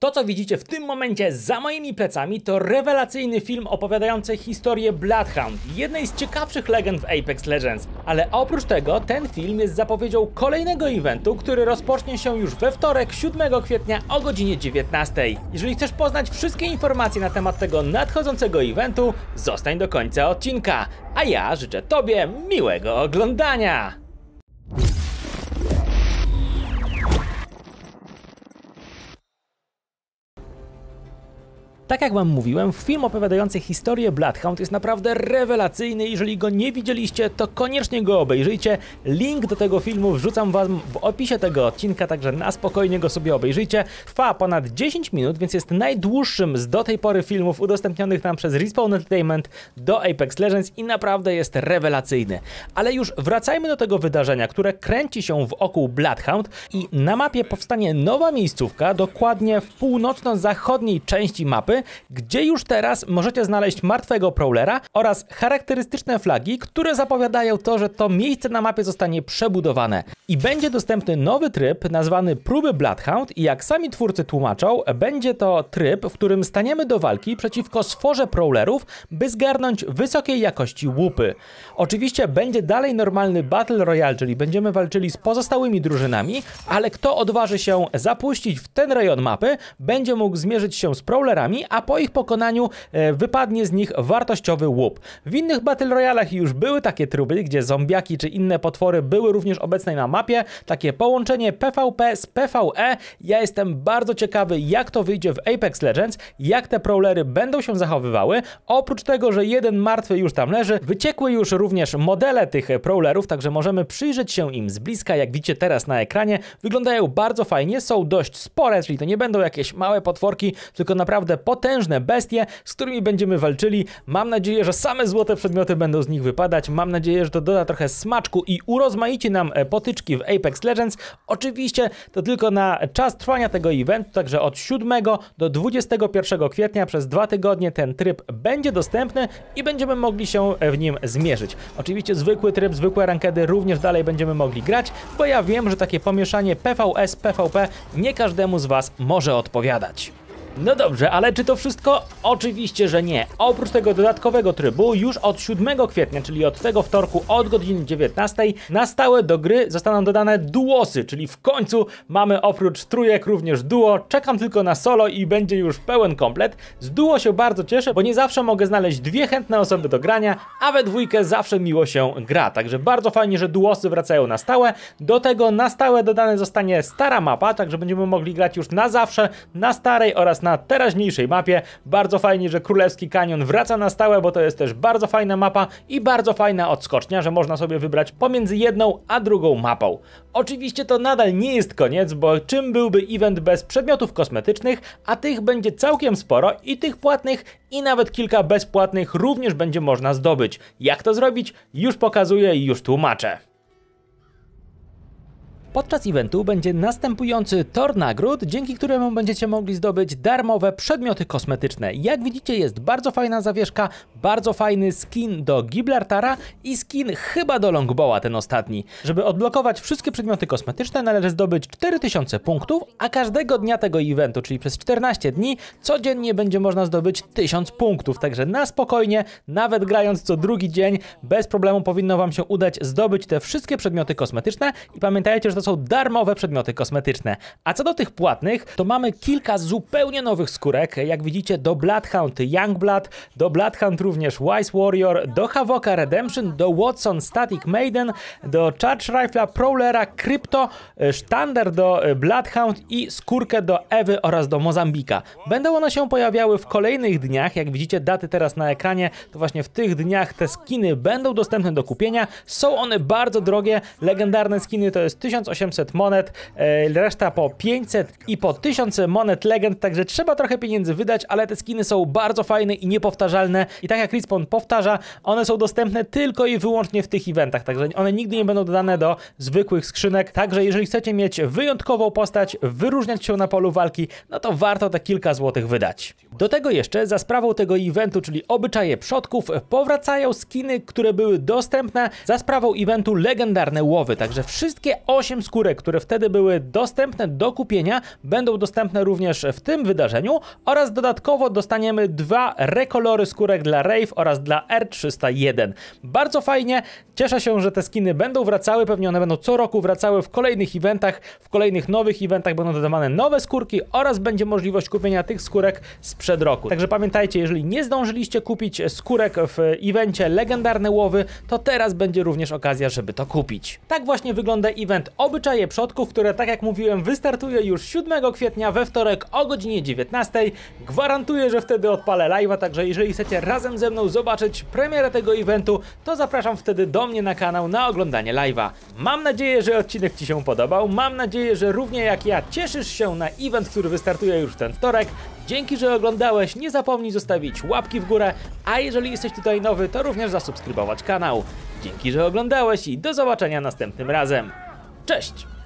To, co widzicie w tym momencie za moimi plecami, to rewelacyjny film opowiadający historię Bloodhound, jednej z ciekawszych legend w Apex Legends. Ale oprócz tego, ten film jest zapowiedzią kolejnego eventu, który rozpocznie się już we wtorek, 7 kwietnia o godzinie 19. Jeżeli chcesz poznać wszystkie informacje na temat tego nadchodzącego eventu, zostań do końca odcinka. A ja życzę Tobie miłego oglądania! Tak jak wam mówiłem, film opowiadający historię Bloodhound jest naprawdę rewelacyjny. Jeżeli go nie widzieliście, to koniecznie go obejrzyjcie. Link do tego filmu wrzucam wam w opisie tego odcinka, także na spokojnie go sobie obejrzyjcie. Trwa ponad 10 minut, więc jest najdłuższym z do tej pory filmów udostępnionych nam przez Respawn Entertainment do Apex Legends i naprawdę jest rewelacyjny. Ale już wracajmy do tego wydarzenia, które kręci się wokół Bloodhound i na mapie powstanie nowa miejscówka, dokładnie w północno-zachodniej części mapy, gdzie już teraz możecie znaleźć martwego prowlera oraz charakterystyczne flagi, które zapowiadają to, że to miejsce na mapie zostanie przebudowane. I będzie dostępny nowy tryb nazwany próby Bloodhound i jak sami twórcy tłumaczą, będzie to tryb, w którym staniemy do walki przeciwko sforze prowlerów, by zgarnąć wysokiej jakości łupy. Oczywiście będzie dalej normalny Battle Royale, czyli będziemy walczyli z pozostałymi drużynami, ale kto odważy się zapuścić w ten rejon mapy, będzie mógł zmierzyć się z prowlerami, a po ich pokonaniu e, wypadnie z nich wartościowy łup. W innych Battle Royalach już były takie tryby, gdzie zombiaki czy inne potwory były również obecne na mapie. Takie połączenie PvP z PvE. Ja jestem bardzo ciekawy, jak to wyjdzie w Apex Legends, jak te prowlery będą się zachowywały. Oprócz tego, że jeden martwy już tam leży, wyciekły już również modele tych prowlerów, także możemy przyjrzeć się im z bliska, jak widzicie teraz na ekranie. Wyglądają bardzo fajnie, są dość spore, czyli to nie będą jakieś małe potworki, tylko naprawdę potwory potężne bestie, z którymi będziemy walczyli. Mam nadzieję, że same złote przedmioty będą z nich wypadać. Mam nadzieję, że to doda trochę smaczku i urozmaici nam e, potyczki w Apex Legends. Oczywiście to tylko na czas trwania tego eventu, także od 7 do 21 kwietnia przez dwa tygodnie ten tryb będzie dostępny i będziemy mogli się e, w nim zmierzyć. Oczywiście zwykły tryb, zwykłe rankedy również dalej będziemy mogli grać, bo ja wiem, że takie pomieszanie PvS, PvP nie każdemu z Was może odpowiadać. No dobrze, ale czy to wszystko? Oczywiście, że nie. Oprócz tego dodatkowego trybu, już od 7 kwietnia, czyli od tego wtorku od godziny 19, na stałe do gry zostaną dodane duosy, czyli w końcu mamy oprócz trójek również duo. Czekam tylko na solo i będzie już pełen komplet. Z duo się bardzo cieszę, bo nie zawsze mogę znaleźć dwie chętne osoby do grania, a we dwójkę zawsze miło się gra. Także bardzo fajnie, że duosy wracają na stałe. Do tego na stałe dodane zostanie stara mapa, także będziemy mogli grać już na zawsze na starej oraz na na teraźniejszej mapie. Bardzo fajnie, że Królewski Kanion wraca na stałe, bo to jest też bardzo fajna mapa i bardzo fajna odskocznia, że można sobie wybrać pomiędzy jedną a drugą mapą. Oczywiście to nadal nie jest koniec, bo czym byłby event bez przedmiotów kosmetycznych, a tych będzie całkiem sporo i tych płatnych i nawet kilka bezpłatnych również będzie można zdobyć. Jak to zrobić? Już pokazuję i już tłumaczę. Podczas eventu będzie następujący tor nagród, dzięki któremu będziecie mogli zdobyć darmowe przedmioty kosmetyczne. Jak widzicie jest bardzo fajna zawieszka, bardzo fajny skin do Gibraltara i skin chyba do Longbowa ten ostatni. Żeby odblokować wszystkie przedmioty kosmetyczne należy zdobyć 4000 punktów, a każdego dnia tego eventu, czyli przez 14 dni, codziennie będzie można zdobyć 1000 punktów. Także na spokojnie, nawet grając co drugi dzień, bez problemu powinno Wam się udać zdobyć te wszystkie przedmioty kosmetyczne i pamiętajcie, że to są darmowe przedmioty kosmetyczne. A co do tych płatnych, to mamy kilka zupełnie nowych skórek. Jak widzicie do Bloodhound Youngblood, do Bloodhound również Wise Warrior, do Havoka Redemption, do Watson Static Maiden, do Charge Rifle, Prowlera, Crypto, y, Standard, do y, Bloodhound i skórkę do Ewy oraz do Mozambika. Będą one się pojawiały w kolejnych dniach, jak widzicie daty teraz na ekranie, to właśnie w tych dniach te skiny będą dostępne do kupienia. Są one bardzo drogie, legendarne skiny to jest 1800 monet, y, reszta po 500 i po 1000 monet legend, także trzeba trochę pieniędzy wydać, ale te skiny są bardzo fajne i niepowtarzalne i tak tak jak Respawn powtarza, one są dostępne tylko i wyłącznie w tych eventach, także one nigdy nie będą dodane do zwykłych skrzynek, także jeżeli chcecie mieć wyjątkową postać, wyróżniać się na polu walki, no to warto te kilka złotych wydać. Do tego jeszcze za sprawą tego eventu, czyli obyczaje przodków, powracają skiny, które były dostępne za sprawą eventu legendarne łowy, także wszystkie 8 skórek, które wtedy były dostępne do kupienia, będą dostępne również w tym wydarzeniu oraz dodatkowo dostaniemy dwa rekolory skórek dla Rave oraz dla R301. Bardzo fajnie, cieszę się, że te skiny będą wracały, pewnie one będą co roku wracały w kolejnych eventach, w kolejnych nowych eventach będą dodawane nowe skórki oraz będzie możliwość kupienia tych skórek sprzed roku. Także pamiętajcie, jeżeli nie zdążyliście kupić skórek w evencie Legendarne Łowy, to teraz będzie również okazja, żeby to kupić. Tak właśnie wygląda event Obyczaje Przodków, które tak jak mówiłem wystartuje już 7 kwietnia we wtorek o godzinie 19. Gwarantuję, że wtedy odpalę live'a, także jeżeli chcecie razem ze mną zobaczyć premierę tego eventu, to zapraszam wtedy do mnie na kanał na oglądanie live'a. Mam nadzieję, że odcinek Ci się podobał, mam nadzieję, że równie jak ja cieszysz się na event, który wystartuje już ten wtorek. Dzięki, że oglądałeś, nie zapomnij zostawić łapki w górę, a jeżeli jesteś tutaj nowy, to również zasubskrybować kanał. Dzięki, że oglądałeś i do zobaczenia następnym razem. Cześć!